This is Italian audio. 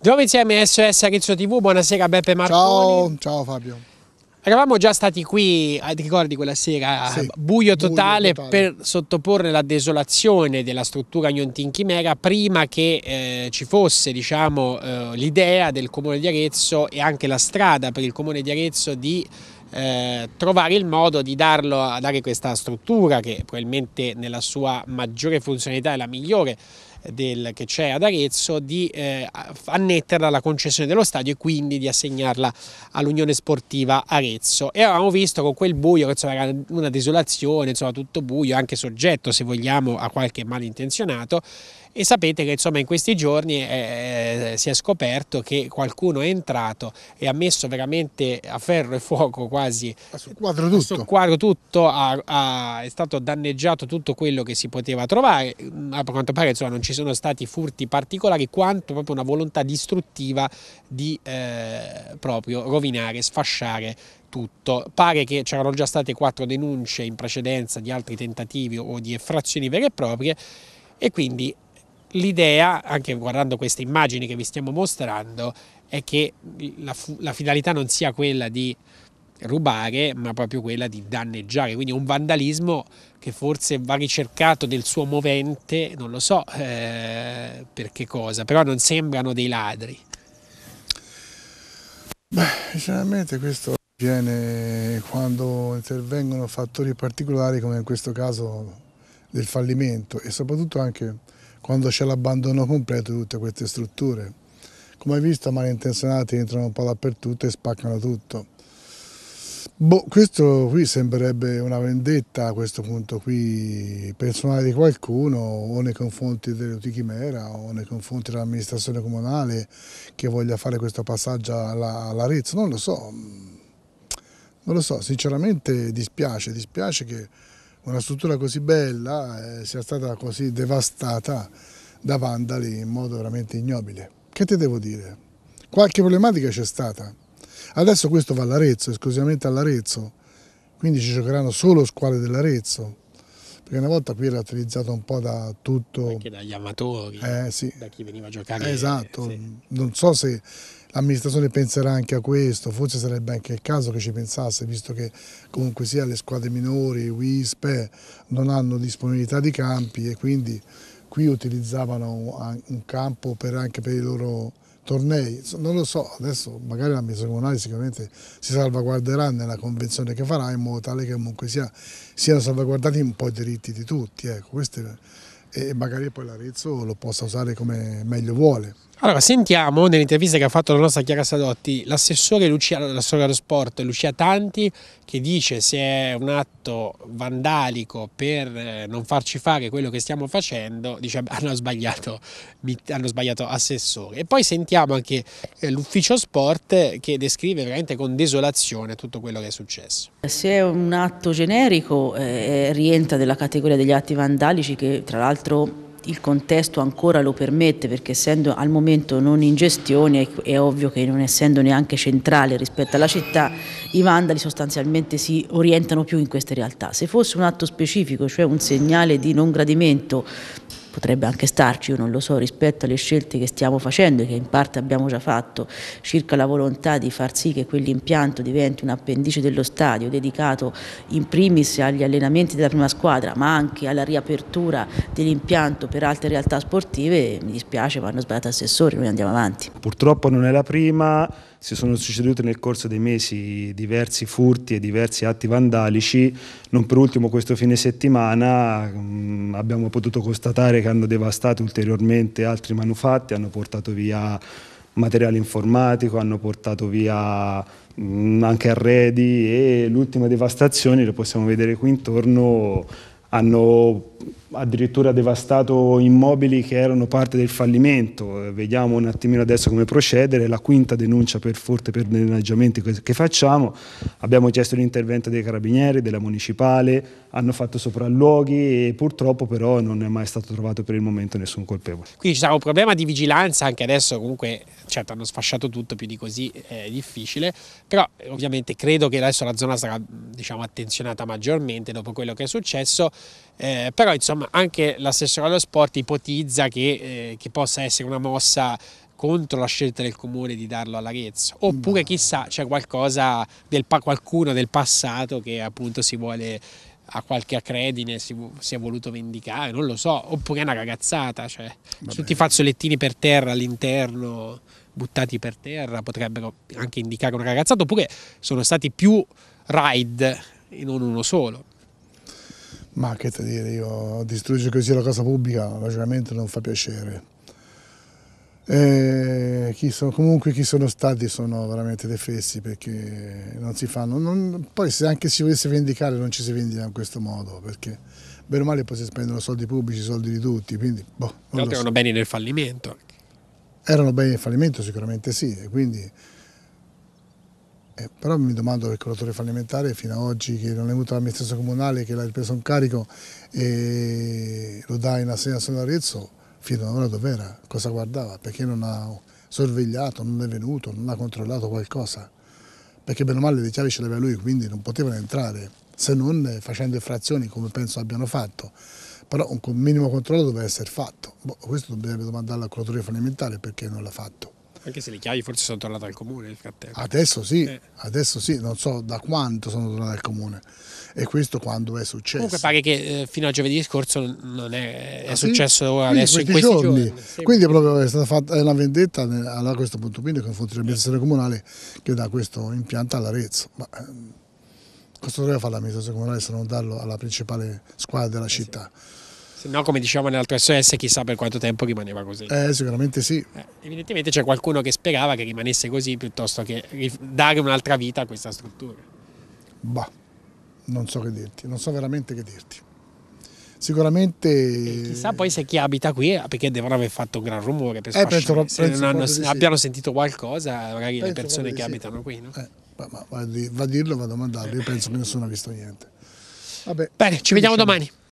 Trovo insieme a SOS Arezzo TV, buonasera Beppe Marconi. Ciao, ciao Fabio. Eravamo già stati qui, eh, ti ricordi quella sera, sì, buio, totale, buio, totale, per sottoporre la desolazione della struttura Gnontin Chimera prima che eh, ci fosse diciamo, eh, l'idea del Comune di Arezzo e anche la strada per il Comune di Arezzo di eh, trovare il modo di darlo, dare questa struttura che probabilmente nella sua maggiore funzionalità è la migliore del, che c'è ad Arezzo di eh, annetterla alla concessione dello stadio e quindi di assegnarla all'Unione Sportiva Arezzo e avevamo visto con quel buio che era una desolazione, insomma tutto buio, anche soggetto se vogliamo a qualche malintenzionato e sapete che insomma in questi giorni eh, eh, si è scoperto che qualcuno è entrato e ha messo veramente a ferro e fuoco quasi quadro tutto, quadro tutto a, a, è stato danneggiato tutto quello che si poteva trovare mm, a quanto pare insomma non ci sono stati furti particolari quanto proprio una volontà distruttiva di eh, proprio rovinare, sfasciare tutto. Pare che c'erano già state quattro denunce in precedenza di altri tentativi o di effrazioni vere e proprie e quindi L'idea, anche guardando queste immagini che vi stiamo mostrando, è che la, la finalità non sia quella di rubare, ma proprio quella di danneggiare. Quindi un vandalismo che forse va ricercato del suo movente, non lo so eh, per che cosa, però non sembrano dei ladri. Beh, generalmente questo avviene quando intervengono fattori particolari come in questo caso del fallimento e soprattutto anche quando c'è l'abbandono completo di tutte queste strutture. Come hai visto malintenzionati entrano un po' dappertutto e spaccano tutto. Boh, questo qui sembrerebbe una vendetta a questo punto qui personale di qualcuno o nei confronti dell'Utichimera o nei confronti dell'amministrazione comunale che voglia fare questo passaggio all'Arezzo, non lo so, non lo so, sinceramente dispiace, dispiace che una struttura così bella eh, sia stata così devastata da vandali in modo veramente ignobile. Che te devo dire? Qualche problematica c'è stata. Adesso questo va all'Arezzo, esclusivamente all'Arezzo, quindi ci giocheranno solo squadre dell'Arezzo perché una volta qui era utilizzato un po' da tutto. Anche dagli amatori, eh, sì. da chi veniva a giocare. Esatto, sì. non so se l'amministrazione penserà anche a questo, forse sarebbe anche il caso che ci pensasse, visto che comunque sia le squadre minori, WISP, non hanno disponibilità di campi e quindi qui utilizzavano un campo per, anche per i loro tornei, non lo so, adesso magari la mesa comunale sicuramente si salvaguarderà nella convenzione che farà in modo tale che comunque sia, siano salvaguardati un po' i diritti di tutti, ecco, queste, e magari poi l'Arezzo lo possa usare come meglio vuole. Allora, sentiamo nell'intervista che ha fatto la nostra Chiara Sadotti l'assessore Lucia, dello sport Lucia Tanti che dice se è un atto vandalico per eh, non farci fare quello che stiamo facendo, dice hanno sbagliato, hanno sbagliato assessore. E poi sentiamo anche eh, l'ufficio sport eh, che descrive veramente con desolazione tutto quello che è successo. Se è un atto generico eh, rientra nella categoria degli atti vandalici che tra l'altro il contesto ancora lo permette perché essendo al momento non in gestione è ovvio che non essendo neanche centrale rispetto alla città i vandali sostanzialmente si orientano più in queste realtà. Se fosse un atto specifico, cioè un segnale di non gradimento potrebbe anche starci, io non lo so, rispetto alle scelte che stiamo facendo e che in parte abbiamo già fatto, circa la volontà di far sì che quell'impianto diventi un appendice dello stadio dedicato in primis agli allenamenti della prima squadra, ma anche alla riapertura dell'impianto per altre realtà sportive, mi dispiace, ma hanno sbagliato assessori, noi andiamo avanti. Purtroppo non è la prima si sono succeduti nel corso dei mesi diversi furti e diversi atti vandalici, non per ultimo questo fine settimana mh, mm, abbiamo potuto constatare che hanno devastato ulteriormente altri manufatti, hanno portato via materiale informatico, hanno portato via mh, mm, anche arredi e l'ultima devastazione, lo possiamo vedere qui intorno, hanno addirittura devastato immobili che erano parte del fallimento. Eh, vediamo un attimino adesso come procedere, la quinta denuncia per forte pedoneggiamenti che facciamo. Abbiamo chiesto l'intervento dei carabinieri, della municipale, hanno fatto sopralluoghi e purtroppo però non è mai stato trovato per il momento nessun colpevole. Qui c'è sarà un problema di vigilanza anche adesso comunque, certo hanno sfasciato tutto più di così è difficile, però eh, ovviamente credo che adesso la zona sarà diciamo, attenzionata maggiormente dopo quello che è successo, eh, però insomma insomma anche l'assessore allo sport ipotizza che, eh, che possa essere una mossa contro la scelta del comune di darlo all'Arezzo oppure chissà c'è qualcosa del, qualcuno del passato che appunto si vuole a qualche accredine si, si, è voluto vendicare non lo so oppure è una ragazzata cioè tutti i fazzolettini per terra all'interno buttati per terra potrebbero anche indicare una ragazzata oppure sono stati più raid e non uno solo ma che te dire, io distruggere così la cosa pubblica logicamente non fa piacere. Chi sono, comunque chi sono stati sono veramente defessi perché non si fanno. Non, poi se anche si volesse vendicare non ci si vendica in questo modo perché bene o male poi si spendono soldi pubblici, soldi di tutti. Quindi, boh, erano so. beni del fallimento. Erano beni nel fallimento sicuramente sì, quindi eh, però mi domando il curatore fallimentare fino ad oggi che non è venuto l'amministrazione comunale che l'ha ripreso in carico e lo dà in assegnazione Arezzo, fino ad ora dov'era? Cosa guardava? Perché non ha sorvegliato, non è venuto, non ha controllato qualcosa? Perché bene o male le chiavi ce le aveva lui, quindi non potevano entrare, se non eh, facendo infrazioni come penso abbiano fatto però un minimo controllo doveva essere fatto. Boh, questo dobbiamo domandarlo al curatore fallimentare perché non l'ha fatto. Anche se le chiavi forse sono tornate al comune nel Adesso sì, eh. adesso sì, non so da quanto sono tornate al comune. E questo quando è successo? Comunque pare che eh, fino a giovedì scorso non è, è ah, successo sì? adesso quindi, in questi giorni. giorni. Sì. Quindi è proprio è stata fatta una vendetta a questo punto quindi con fonti dell'amministrazione eh. comunale che dà questo impianto all'Arezzo. Ma, eh, questo doveva fare l'amministrazione comunale se non darlo alla principale squadra della eh, città. Sì. Se no, come dicevamo nell'altro SOS, chissà per quanto tempo rimaneva così. Eh, sicuramente sì. Eh, evidentemente c'è qualcuno che sperava che rimanesse così piuttosto che dare un'altra vita a questa struttura. Bah, non so che dirti, non so veramente che dirti sicuramente e chissà poi se chi abita qui ah, perché devono aver fatto un gran rumore per eh, penso, se penso non hanno, sì. abbiano sentito qualcosa magari penso le persone che abitano qui no? eh, va, va, a dirlo va a domandarlo io penso che nessuno ha visto niente Vabbè, bene ci vediamo diciamo. domani